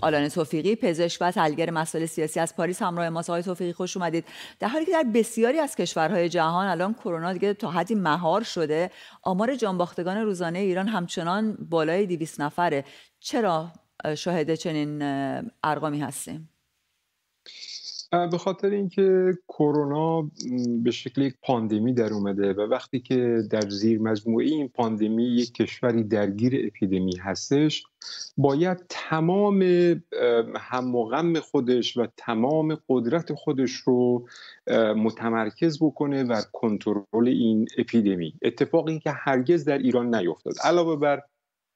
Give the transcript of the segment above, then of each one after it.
آلان توفیقی پزشک و تحلیلگر مسائل سیاسی از پاریس همراه ما آقای توفیقی خوش اومدید در حالی که در بسیاری از کشورهای جهان الان کرونا دیگه تا حدی مهار شده آمار جانباختگان روزانه ایران همچنان بالای 200 نفره چرا شاهد چنین ارقامی هستیم به خاطر اینکه کرونا به شکل یک پاندمی در اومده و وقتی که در زیر مجموعه این پاندمی یک کشوری درگیر اپیدمی هستش باید تمام هم و غم خودش و تمام قدرت خودش رو متمرکز بکنه و کنترل این اپیدمی اتفاقی که هرگز در ایران نیفتاد علاوه بر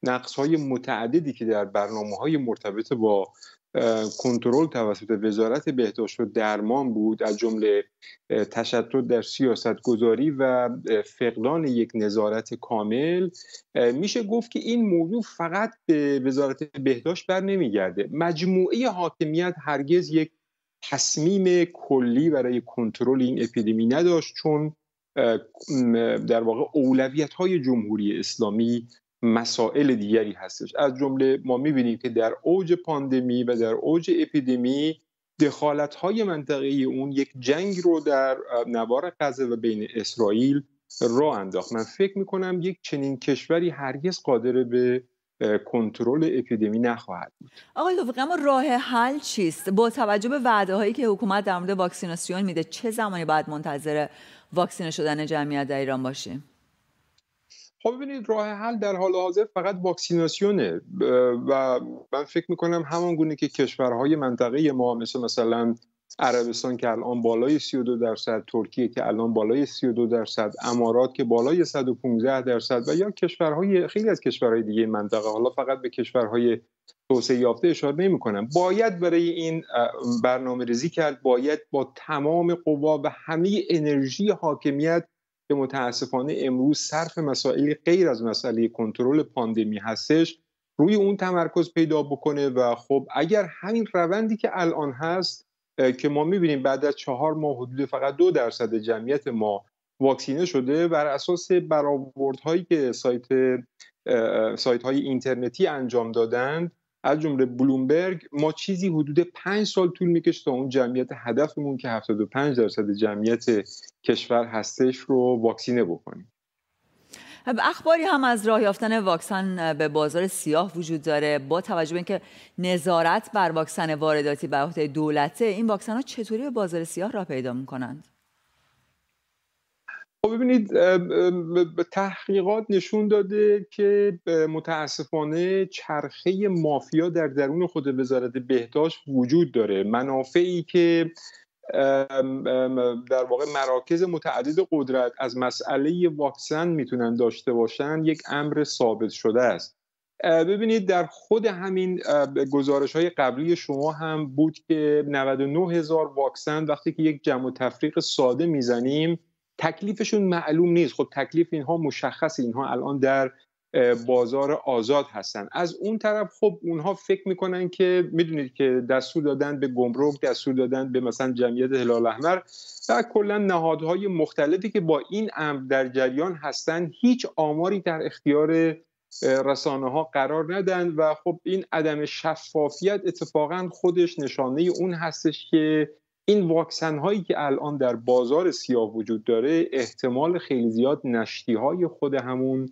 نقص های متعددی که در برنامه های مرتبط با کنترل توسط وزارت بهداشت و درمان بود از جمله تشدد در سیاست گذاری و فقدان یک نظارت کامل میشه گفت که این موضوع فقط به وزارت بهداشت بر نمیگرده مجموعه حاکمیت هرگز یک تصمیم کلی برای کنترل این اپیدمی نداشت چون در واقع اولویت های جمهوری اسلامی مسائل دیگری هستش از جمله ما میبینیم که در اوج پاندمی و در اوج اپیدمی دخالت های منطقی اون یک جنگ رو در نوار غزه و بین اسرائیل را انداخت من فکر میکنم یک چنین کشوری هرگز قادر به کنترل اپیدمی نخواهد بود آقای توفیق اما راه حل چیست با توجه به وعده هایی که حکومت در مورد واکسیناسیون میده چه زمانی باید منتظر واکسینه شدن جمعیت در ایران باشیم خب ببینید راه حل در حال حاضر فقط واکسیناسیونه و من فکر میکنم همان گونه که کشورهای منطقه ما مثل مثلا عربستان که الان بالای 32 درصد ترکیه که الان بالای 32 درصد امارات که بالای 115 درصد و یا کشورهای خیلی از کشورهای دیگه منطقه حالا فقط به کشورهای توسعه یافته اشاره نمی کنم باید برای این برنامه ریزی کرد باید با تمام قوا و همه انرژی حاکمیت که متاسفانه امروز صرف مسائل غیر از مسئله کنترل پاندمی هستش روی اون تمرکز پیدا بکنه و خب اگر همین روندی که الان هست که ما میبینیم بعد از چهار ماه حدود فقط دو درصد جمعیت ما واکسینه شده بر اساس برآوردهایی که سایت سایت های اینترنتی انجام دادند از جمله بلومبرگ ما چیزی حدود پنج سال طول میکشه تا اون جمعیت هدفمون که 75 درصد جمعیت کشور هستش رو واکسینه بکنیم خب، اخباری هم از راه یافتن واکسن به بازار سیاه وجود داره با توجه به اینکه نظارت بر واکسن وارداتی به عهده دولته این واکسن ها چطوری به بازار سیاه را پیدا میکنند خب ببینید تحقیقات نشون داده که متاسفانه چرخه مافیا در درون خود وزارت بهداشت وجود داره منافعی که در واقع مراکز متعدد قدرت از مسئله واکسن میتونن داشته باشن یک امر ثابت شده است ببینید در خود همین گزارش های قبلی شما هم بود که 99 هزار واکسن وقتی که یک جمع و تفریق ساده میزنیم تکلیفشون معلوم نیست خب تکلیف اینها مشخص اینها الان در بازار آزاد هستن از اون طرف خب اونها فکر میکنن که میدونید که دستور دادن به گمرک دستور دادن به مثلا جمعیت هلال احمر و کلا نهادهای مختلفی که با این امر در جریان هستن هیچ آماری در اختیار رسانه ها قرار ندن و خب این عدم شفافیت اتفاقا خودش نشانه اون هستش که این واکسن هایی که الان در بازار سیاه وجود داره احتمال خیلی زیاد نشتی های خود همون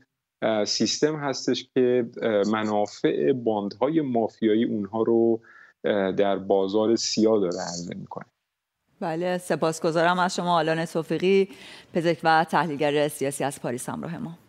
سیستم هستش که منافع باندهای مافیایی اونها رو در بازار سیاه داره عرضه میکنه بله سپاسگزارم از شما آلان توفیقی پزشک و تحلیلگر سیاسی از پاریس همراه ما